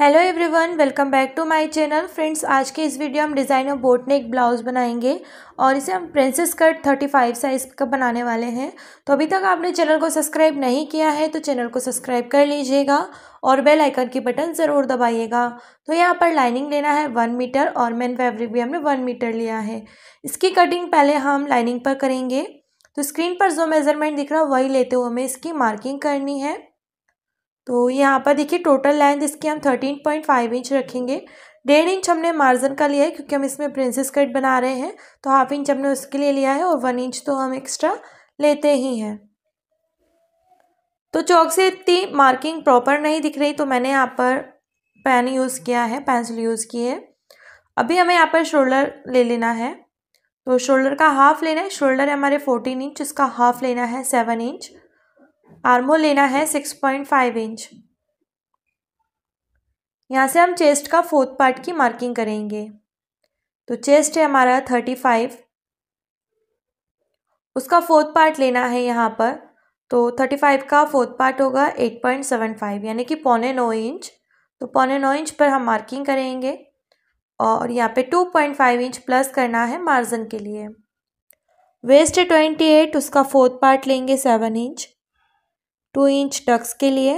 hello everyone welcome back to my channel friends आज के इस वीडियो हम डिज़ाइन और बोट एक ब्लाउज़ बनाएंगे और इसे हम प्रिंसेस कट 35 साइज़ का बनाने वाले हैं तो अभी तक आपने चैनल को सब्सक्राइब नहीं किया है तो चैनल को सब्सक्राइब कर लीजिएगा और बेल आइकन की बटन ज़रूर दबाइएगा तो यहाँ पर लाइनिंग लेना है वन मीटर और मेन फैब्रिक भी हमने वन मीटर लिया है इसकी कटिंग पहले हम लाइनिंग पर करेंगे तो स्क्रीन पर जो मेज़रमेंट दिख रहा वही लेते हुए हमें इसकी मार्किंग करनी है तो यहाँ पर देखिए टोटल लेंथ इसकी हम थर्टीन पॉइंट फाइव इंच रखेंगे डेढ़ इंच हमने मार्जिन का लिया है क्योंकि हम इसमें प्रिंसेस कट बना रहे हैं तो हाफ इंच हमने उसके लिए लिया है और वन इंच तो हम एक्स्ट्रा लेते ही हैं तो चौक से इतनी मार्किंग प्रॉपर नहीं दिख रही तो मैंने यहाँ पर पेन यूज़ किया है पेंसिल यूज़ की है अभी हमें यहाँ पर शोल्डर ले लेना है तो शोल्डर का हाफ लेना है शोल्डर है हमारे फोर्टीन इंच उसका हाफ लेना है सेवन इंच आर्मोल लेना है सिक्स पॉइंट फाइव इंच यहाँ से हम चेस्ट का फोर्थ पार्ट की मार्किंग करेंगे तो चेस्ट है हमारा थर्टी फाइव उसका फोर्थ पार्ट लेना है यहाँ पर तो थर्टी फाइव का फोर्थ पार्ट होगा एट पॉइंट सेवन फाइव यानी कि पौने नौ इंच तो पौने नौ इंच पर हम मार्किंग करेंगे और यहाँ पे two point five inch plus करना है मार्जिन के लिए वेस्ट है ट्वेंटी एट उसका फोर्थ पार्ट लेंगे seven inch two inch tucks के लिए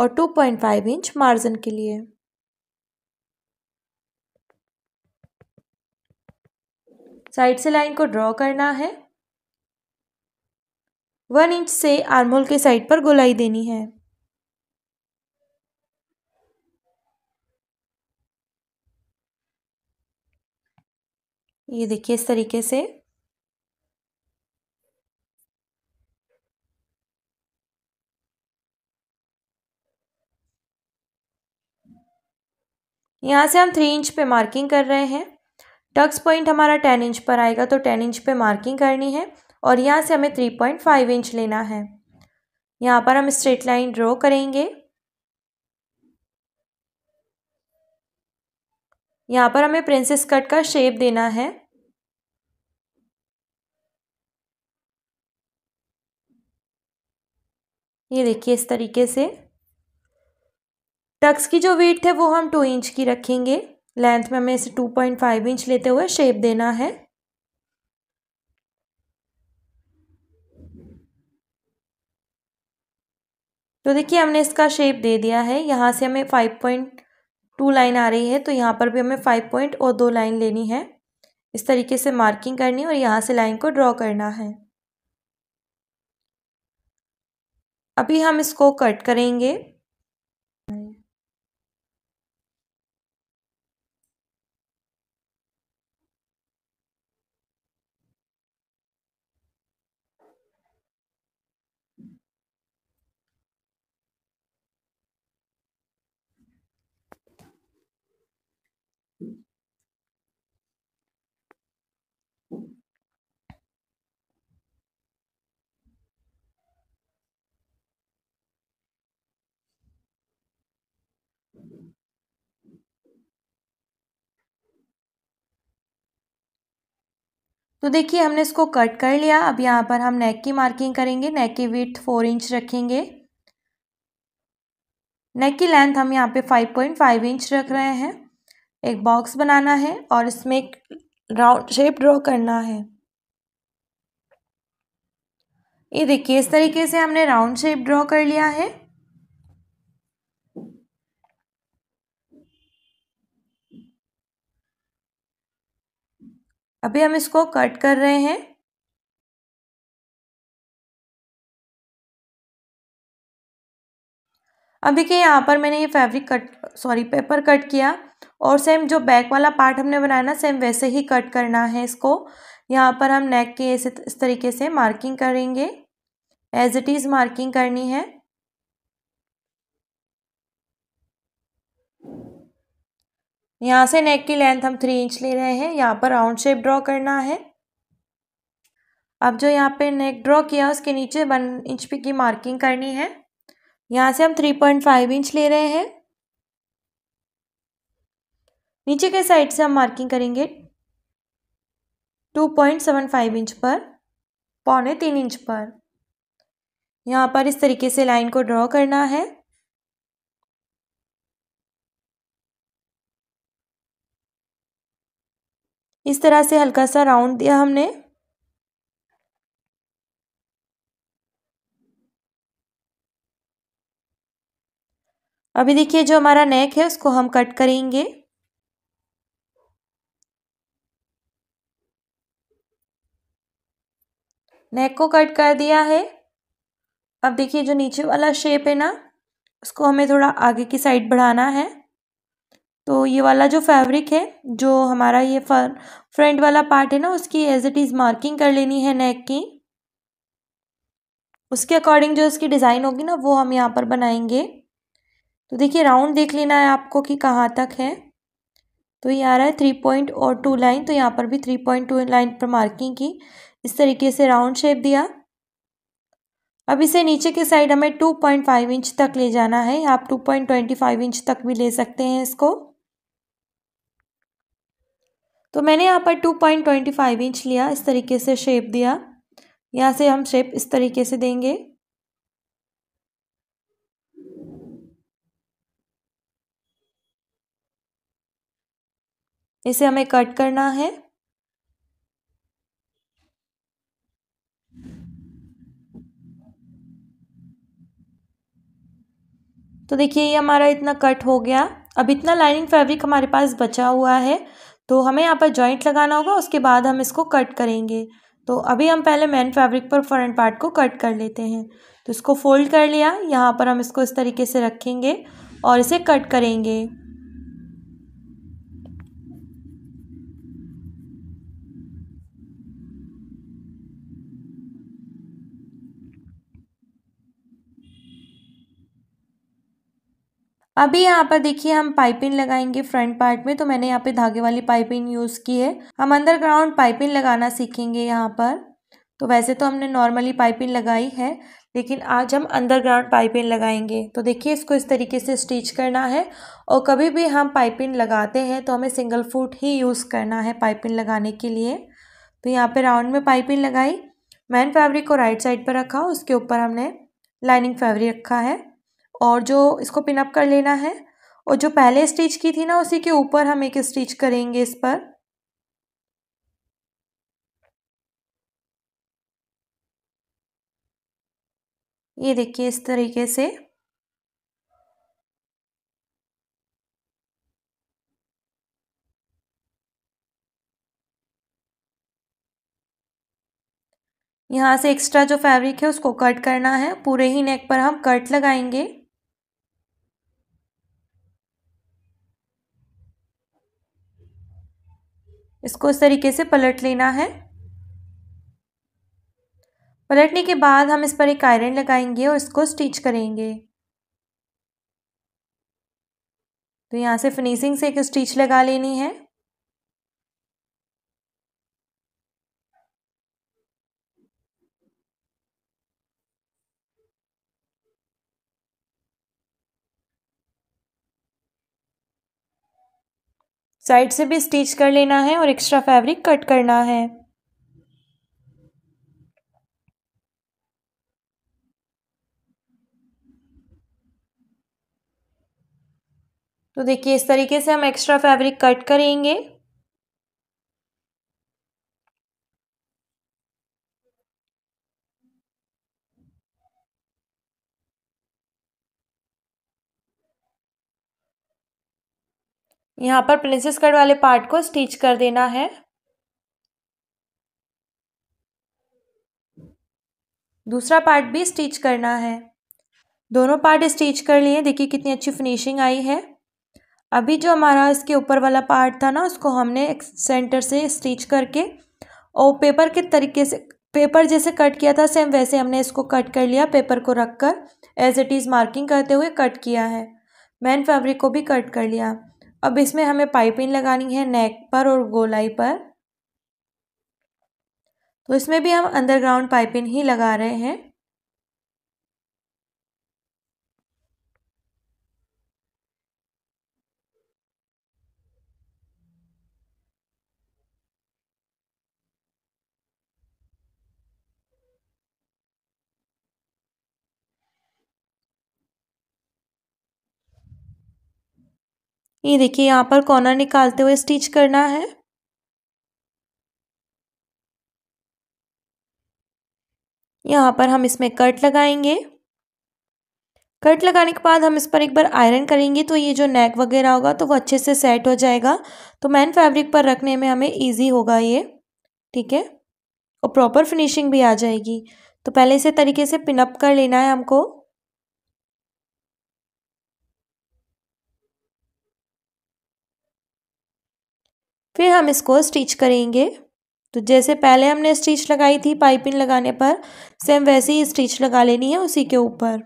और two point five inch margin के लिए साइड से लाइन को ड्रॉ करना है वन इंच से आर्मोल के साइड पर गोलाई देनी है ये देखिए इस तरीके से यहाँ से हम थ्री इंच पे मार्किंग कर रहे हैं टक्स पॉइंट हमारा टेन इंच पर आएगा तो टेन इंच पे मार्किंग करनी है और यहाँ से हमें थ्री पॉइंट फाइव इंच लेना है यहाँ पर हम स्ट्रेट लाइन ड्रॉ करेंगे यहाँ पर हमें प्रिंसेस कट का शेप देना है ये देखिए इस तरीके से टक्स की जो वीट है वो हम टू इंच की रखेंगे लेंथ में हमें इसे टू पॉइंट फाइव इंच लेते हुए शेप देना है तो देखिए हमने इसका शेप दे दिया है यहाँ से हमें फाइव पॉइंट टू लाइन आ रही है तो यहाँ पर भी हमें फाइव पॉइंट और दो लाइन लेनी है इस तरीके से मार्किंग करनी और यहाँ से लाइन को ड्रॉ करना है अभी हम इसको कट करेंगे तो देखिए हमने इसको कट कर लिया अब यहाँ पर हम नेक की मार्किंग करेंगे नेक की विथ फोर इंच रखेंगे नेक की लेंथ हम यहाँ पे फाइव पॉइंट फाइव इंच रख रहे हैं एक बॉक्स बनाना है और इसमें एक राउंड शेप ड्रॉ करना है ये देखिए इस तरीके से हमने राउंड शेप ड्रॉ कर लिया है अभी हम इसको कट कर रहे हैं अब देखिए यहाँ पर मैंने ये fabric cut sorry paper cut किया और सेम जो बैक वाला पार्ट हमने बनाया ना सेम वैसे ही कट करना है इसको यहाँ पर हम नेक के ऐसे इस तरीके से मार्किंग करेंगे एज इट इज़ मार्किंग करनी है यहाँ से नेक की लेंथ हम थ्री इंच ले रहे हैं यहाँ पर राउंड शेप ड्रॉ करना है अब जो यहाँ पे नेक ड्रॉ किया उसके नीचे वन इंच पे की मार्किंग करनी है यहाँ से हम थ्री पॉइंट फाइव इंच ले रहे हैं नीचे के साइड से हम मार्किंग करेंगे two point seven five inch पर पौने तीन इंच पर यहाँ पर इस तरीके से लाइन को ड्रॉ करना है इस तरह से हल्का सा राउंड दिया हमने अभी देखिए जो हमारा नेक है उसको हम कट करेंगे नेक को कट कर दिया है अब देखिए जो नीचे वाला शेप है ना उसको हमें थोड़ा आगे की साइड बढ़ाना है तो ये वाला जो फैब्रिक है जो हमारा ये फ्रंट वाला पार्ट है ना उसकी एज इट इज़ मार्किंग कर लेनी है नेक की उसके अकॉर्डिंग जो इसकी डिज़ाइन होगी ना वो हम यहाँ पर बनाएंगे तो देखिए राउंड देख लेना है आपको कि कहाँ तक है तो ये आ रहा है थ्री पॉइंट और टू लाइन तो यहाँ पर भी थ्री पॉइंट टू लाइन पर मार्किंग की इस तरीके से राउंड शेप दिया अब इसे नीचे के साइड हमें टू पॉइंट फाइव इंच तक ले जाना है आप two point twenty five inch तक भी ले सकते हैं इसको तो मैंने यहाँ पर two point twenty five inch लिया इस तरीके से शेप दिया यहाँ से हम शेप इस तरीके से देंगे इसे हमें कट करना है तो देखिए ये हमारा इतना कट हो गया अब इतना लाइनिंग फैब्रिक हमारे पास बचा हुआ है तो हमें यहाँ पर जॉइंट लगाना होगा उसके बाद हम इसको कट करेंगे तो अभी हम पहले मेन फैब्रिक पर फ्रंट पार्ट को कट कर लेते हैं तो इसको फोल्ड कर लिया यहाँ पर हम इसको इस तरीके से रखेंगे और इसे कट करेंगे अभी यहाँ पर देखिए हम पाइपिंग लगाएंगे फ्रंट पार्ट में तो मैंने यहाँ पे धागे वाली पाइपिंग यूज़ की है हम अंडरग्राउंड पाइपिंग लगाना सीखेंगे यहाँ पर तो वैसे तो हमने नॉर्मली पाइपिंग लगाई है लेकिन आज हम अंडरग्राउंड पाइपिंग लगाएंगे तो देखिए इसको इस तरीके से स्टिच करना है और कभी भी हम पाइपिंग लगाते हैं तो हमें सिंगल फूट ही यूज़ करना है पाइपिंग लगाने के लिए तो यहाँ पे राउंड में पाइपिंग लगाई मैन फैब्रिक को राइट साइड पर रखा उसके ऊपर हमने लाइनिंग फैब्रिक रखा है और जो इसको पिनअप कर लेना है और जो पहले स्टिच की थी ना उसी के ऊपर हम एक स्टिच करेंगे इस पर ये देखिए इस तरीके से यहाँ से एक्स्ट्रा जो फैब्रिक है उसको कट करना है पूरे ही नेक पर हम कट लगाएंगे इसको इस तरीके से पलट लेना है पलटने के बाद हम इस पर एक आयरन लगाएंगे और इसको स्टिच करेंगे तो यहाँ से फिनिशिंग से एक स्टिच लगा लेनी है साइड से भी स्टिच कर लेना है और एक्स्ट्रा फैब्रिक कट करना है तो देखिए इस तरीके से हम एक्स्ट्रा फैब्रिक कट करेंगे यहाँ पर प्रिंसेस कट वाले पार्ट को स्टिच कर देना है दूसरा पार्ट भी स्टिच करना है दोनों पार्ट स्टिच कर लिए देखिए कितनी अच्छी फिनिशिंग आई है अभी जो हमारा इसके ऊपर वाला पार्ट था ना उसको हमने सेंटर से स्टिच करके और पेपर के तरीके से पेपर जैसे कट किया था सेम वैसे हमने इसको कट कर लिया पेपर को रख कर एज इट इज़ मार्किंग करते हुए कट किया है मैन फैब्रिक को भी कट कर लिया अब इसमें हमें पाइपिंग लगानी है नेक पर और गोलाई पर तो इसमें भी हम अंडरग्राउंड पाइपिंग ही लगा रहे हैं ये देखिए यहाँ पर कॉर्नर निकालते हुए स्टिच करना है यहाँ पर हम इसमें कट लगाएंगे कट लगाने के बाद हम इस पर एक बार आयरन करेंगे तो ये जो नेक वगैरह होगा तो वो अच्छे से सेट हो जाएगा तो मैन फैब्रिक पर रखने में हमें इजी होगा ये ठीक है और प्रॉपर फिनिशिंग भी आ जाएगी तो पहले इसे तरीके से पिनअप कर लेना है हमको फिर हम इसको स्टिच करेंगे तो जैसे पहले हमने स्टिच लगाई थी पाइपिंग लगाने पर सेम वैसे ही स्टिच लगा लेनी है उसी के ऊपर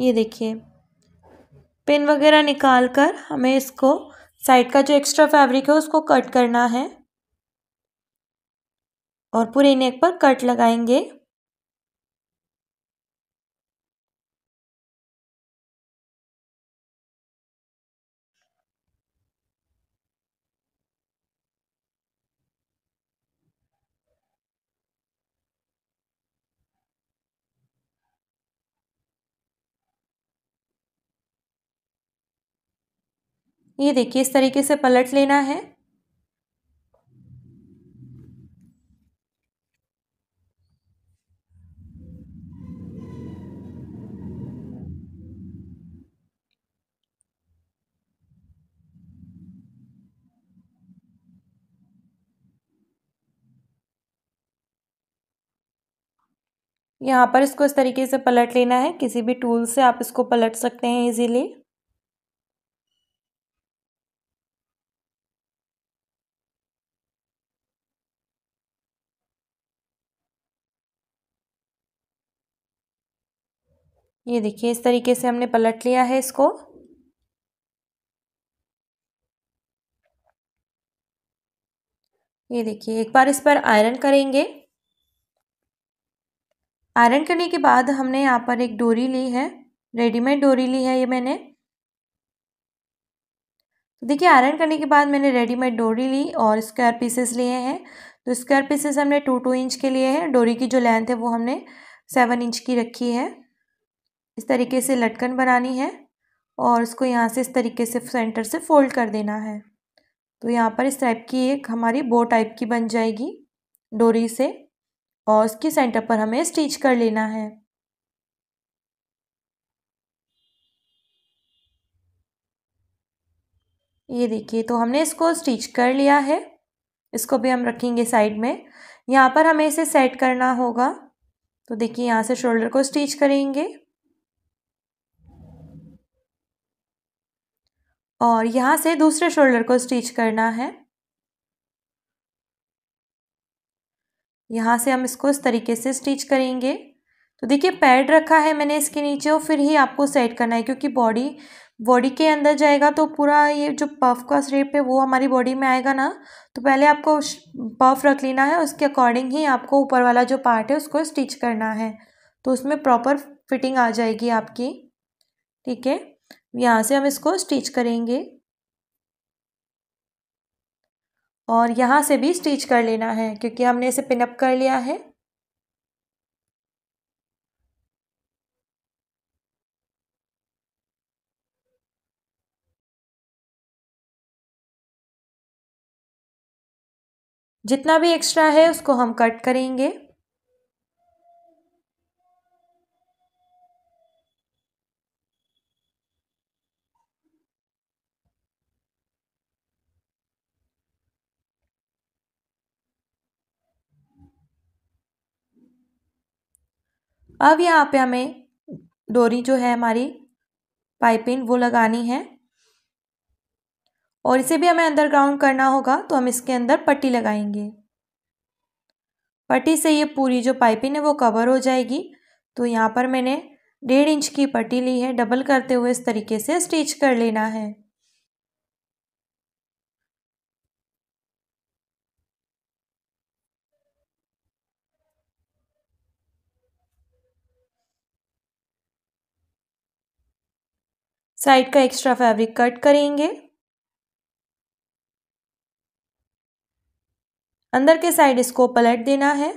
ये देखिए पिन वगैरह निकाल कर हमें इसको साइड का जो एक्स्ट्रा फैब्रिक है उसको कट करना है और पूरे नेक पर कट लगाएंगे ये देखिए इस तरीके से पलट लेना है यहाँ पर इसको इस तरीके से पलट लेना है किसी भी टूल से आप इसको पलट सकते हैं इजीली ये देखिए इस तरीके से हमने पलट लिया है इसको ये देखिए एक बार इस पर आयरन करेंगे आयरन करने के बाद हमने यहाँ पर एक डोरी ली है रेडीमेड डोरी ली है ये मैंने तो देखिए आयरन करने के बाद मैंने रेडीमेड डोरी ली और स्क्वायर पीसेस लिए हैं तो स्क्वायर पीसेस हमने टू टू इंच के लिए हैं डोरी की जो लेंथ है वो हमने सेवन इंच की रखी है इस तरीके से लटकन बनानी है और इसको यहाँ से इस तरीके से सेंटर से फोल्ड कर देना है तो यहाँ पर इस टाइप की एक हमारी बो टाइप की बन जाएगी डोरी से और उसके सेंटर पर हमें स्टिच कर लेना है ये देखिए तो हमने इसको स्टिच कर लिया है इसको भी हम रखेंगे साइड में यहाँ पर हमें इसे सेट करना होगा तो देखिए यहाँ से शोल्डर को स्टिच करेंगे और यहाँ से दूसरे शोल्डर को स्टिच करना है यहाँ से हम इसको इस तरीके से स्टिच करेंगे तो देखिए पैड रखा है मैंने इसके नीचे और फिर ही आपको सेट करना है क्योंकि बॉडी बॉडी के अंदर जाएगा तो पूरा ये जो पफ का शेप है वो हमारी बॉडी में आएगा ना तो पहले आपको पफ रख लेना है उसके अकॉर्डिंग ही आपको ऊपर वाला जो पार्ट है उसको स्टिच करना है तो उसमें प्रॉपर फिटिंग आ जाएगी आपकी ठीक है यहाँ से हम इसको स्टिच करेंगे और यहाँ से भी स्टिच कर लेना है क्योंकि हमने इसे पिनअप कर लिया है जितना भी एक्स्ट्रा है उसको हम कट करेंगे अब यहाँ पे हमें डोरी जो है हमारी पाइपिंग वो लगानी है और इसे भी हमें अंडरग्राउंड करना होगा तो हम इसके अंदर पट्टी लगाएंगे पट्टी से ये पूरी जो पाइपिंग है वो कवर हो जाएगी तो यहाँ पर मैंने डेढ़ इंच की पट्टी ली है डबल करते हुए इस तरीके से स्टिच कर लेना है साइड का एक्स्ट्रा फैब्रिक कट करेंगे अंदर के साइड इसको पलट देना है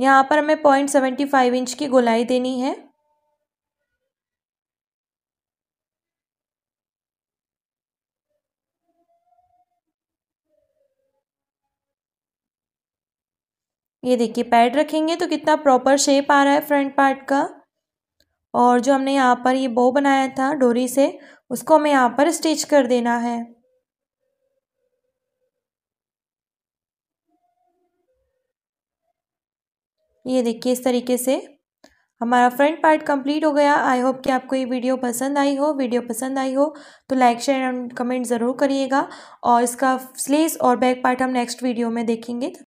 यहाँ पर हमें पॉइंट सेवेंटी फाइव इंच की गोलाई देनी है ये देखिए पैड रखेंगे तो कितना प्रॉपर शेप आ रहा है फ्रंट पार्ट का और जो हमने यहाँ पर ये बो बनाया था डोरी से उसको हमें यहाँ पर स्टिच कर देना है ये देखिए इस तरीके से हमारा फ्रंट पार्ट कंप्लीट हो गया आई होप कि आपको ये वीडियो पसंद आई हो वीडियो पसंद आई हो तो लाइक शेयर एंड कमेंट ज़रूर करिएगा और इसका स्लीस और बैक पार्ट हम नेक्स्ट वीडियो में देखेंगे